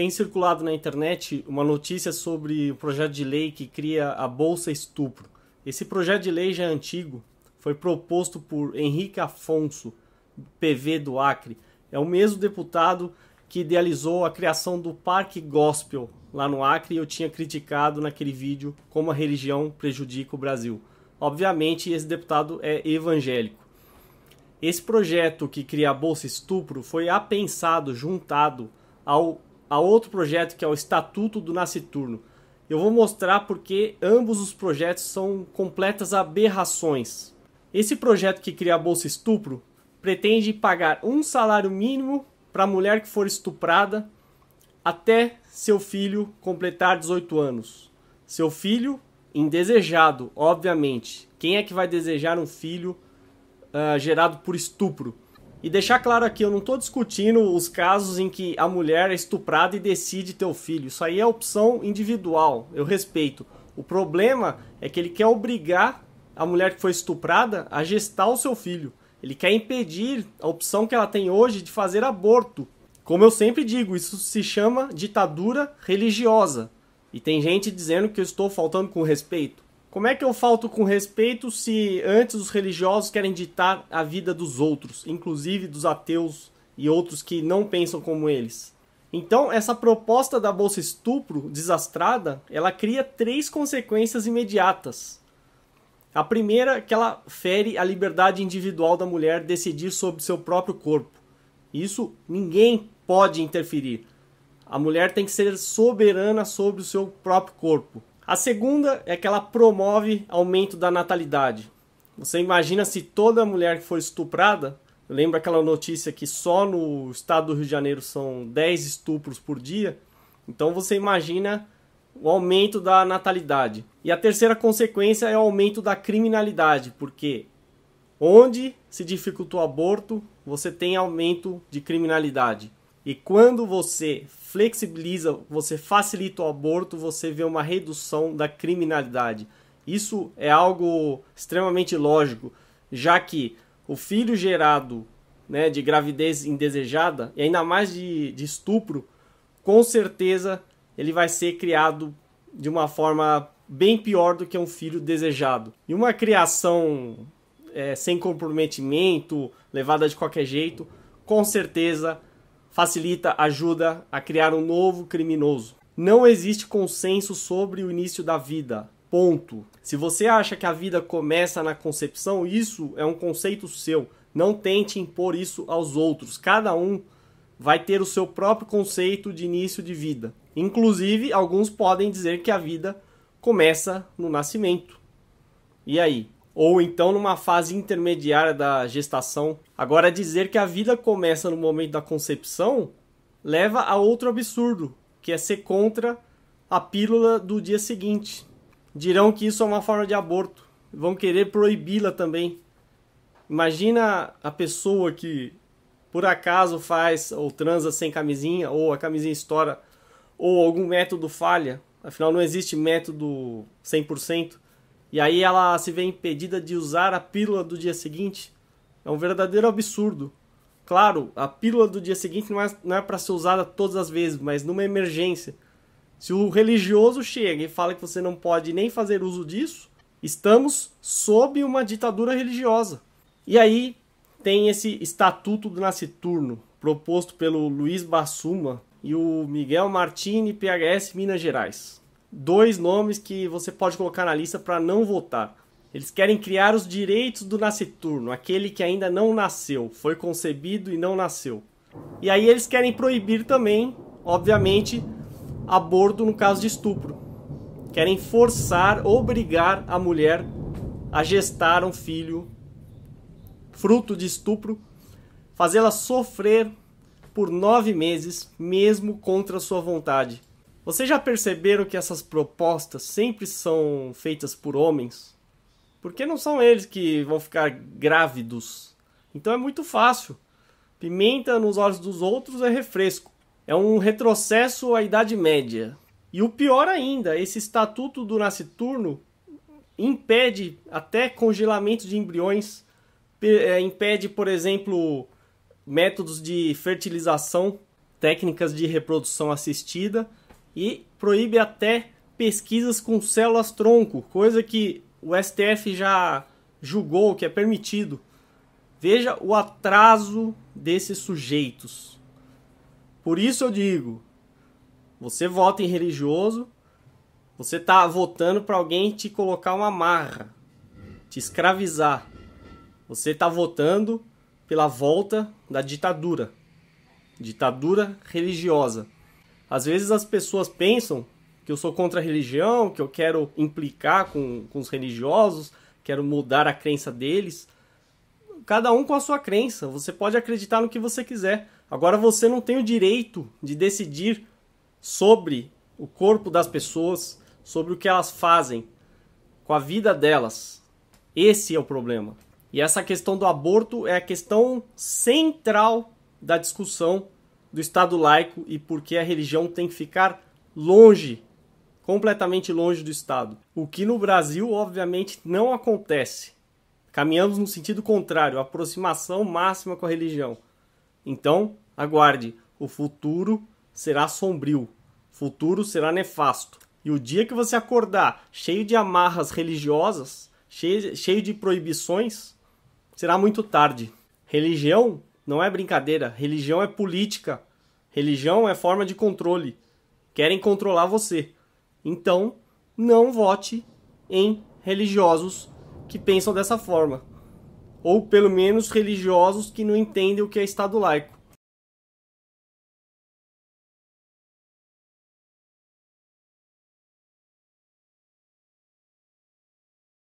tem circulado na internet uma notícia sobre o projeto de lei que cria a Bolsa Estupro. Esse projeto de lei já é antigo, foi proposto por Henrique Afonso, PV do Acre. É o mesmo deputado que idealizou a criação do Parque Gospel lá no Acre e eu tinha criticado naquele vídeo como a religião prejudica o Brasil. Obviamente, esse deputado é evangélico. Esse projeto que cria a Bolsa Estupro foi apensado, juntado ao a outro projeto que é o Estatuto do Nasciturno. Eu vou mostrar porque ambos os projetos são completas aberrações. Esse projeto que cria a Bolsa Estupro pretende pagar um salário mínimo para a mulher que for estuprada até seu filho completar 18 anos. Seu filho indesejado, obviamente. Quem é que vai desejar um filho uh, gerado por estupro? E deixar claro aqui, eu não estou discutindo os casos em que a mulher é estuprada e decide ter o filho. Isso aí é opção individual, eu respeito. O problema é que ele quer obrigar a mulher que foi estuprada a gestar o seu filho. Ele quer impedir a opção que ela tem hoje de fazer aborto. Como eu sempre digo, isso se chama ditadura religiosa. E tem gente dizendo que eu estou faltando com respeito. Como é que eu falto com respeito se antes os religiosos querem ditar a vida dos outros, inclusive dos ateus e outros que não pensam como eles? Então, essa proposta da bolsa estupro desastrada, ela cria três consequências imediatas. A primeira, que ela fere a liberdade individual da mulher decidir sobre seu próprio corpo. Isso ninguém pode interferir. A mulher tem que ser soberana sobre o seu próprio corpo. A segunda é que ela promove aumento da natalidade. Você imagina se toda mulher que for estuprada, lembra aquela notícia que só no estado do Rio de Janeiro são 10 estupros por dia? Então você imagina o aumento da natalidade. E a terceira consequência é o aumento da criminalidade, porque onde se dificulta o aborto, você tem aumento de criminalidade. E quando você flexibiliza, você facilita o aborto, você vê uma redução da criminalidade. Isso é algo extremamente lógico, já que o filho gerado né, de gravidez indesejada, e ainda mais de, de estupro, com certeza ele vai ser criado de uma forma bem pior do que um filho desejado. E uma criação é, sem comprometimento, levada de qualquer jeito, com certeza facilita, ajuda a criar um novo criminoso. Não existe consenso sobre o início da vida. Ponto. Se você acha que a vida começa na concepção, isso é um conceito seu. Não tente impor isso aos outros. Cada um vai ter o seu próprio conceito de início de vida. Inclusive, alguns podem dizer que a vida começa no nascimento. E aí? ou então numa fase intermediária da gestação. Agora, dizer que a vida começa no momento da concepção leva a outro absurdo, que é ser contra a pílula do dia seguinte. Dirão que isso é uma forma de aborto, vão querer proibi-la também. Imagina a pessoa que por acaso faz ou transa sem camisinha, ou a camisinha estoura, ou algum método falha. Afinal, não existe método 100%. E aí ela se vê impedida de usar a pílula do dia seguinte. É um verdadeiro absurdo. Claro, a pílula do dia seguinte não é, não é para ser usada todas as vezes, mas numa emergência. Se o religioso chega e fala que você não pode nem fazer uso disso, estamos sob uma ditadura religiosa. E aí tem esse Estatuto do Nasciturno, proposto pelo Luiz Bassuma e o Miguel Martini, PHS Minas Gerais dois nomes que você pode colocar na lista para não votar. Eles querem criar os direitos do nasciturno, aquele que ainda não nasceu, foi concebido e não nasceu. E aí eles querem proibir também, obviamente, aborto no caso de estupro. Querem forçar, obrigar a mulher a gestar um filho fruto de estupro, fazê-la sofrer por nove meses, mesmo contra sua vontade vocês já perceberam que essas propostas sempre são feitas por homens? Porque não são eles que vão ficar grávidos. Então é muito fácil. Pimenta nos olhos dos outros é refresco. É um retrocesso à Idade Média. E o pior ainda, esse estatuto do nasciturno impede até congelamento de embriões, eh, impede, por exemplo, métodos de fertilização, técnicas de reprodução assistida e proíbe até pesquisas com células tronco, coisa que o STF já julgou que é permitido. Veja o atraso desses sujeitos. Por isso eu digo: você vota em religioso, você está votando para alguém te colocar uma marra, te escravizar. Você está votando pela volta da ditadura ditadura religiosa. Às vezes as pessoas pensam que eu sou contra a religião, que eu quero implicar com, com os religiosos, quero mudar a crença deles. Cada um com a sua crença, você pode acreditar no que você quiser. Agora você não tem o direito de decidir sobre o corpo das pessoas, sobre o que elas fazem com a vida delas. Esse é o problema. E essa questão do aborto é a questão central da discussão do Estado laico e porque a religião tem que ficar longe, completamente longe do Estado. O que no Brasil, obviamente, não acontece. Caminhamos no sentido contrário, aproximação máxima com a religião. Então, aguarde, o futuro será sombrio, futuro será nefasto. E o dia que você acordar cheio de amarras religiosas, cheio, cheio de proibições, será muito tarde. Religião não é brincadeira. Religião é política. Religião é forma de controle. Querem controlar você. Então, não vote em religiosos que pensam dessa forma. Ou pelo menos religiosos que não entendem o que é Estado laico.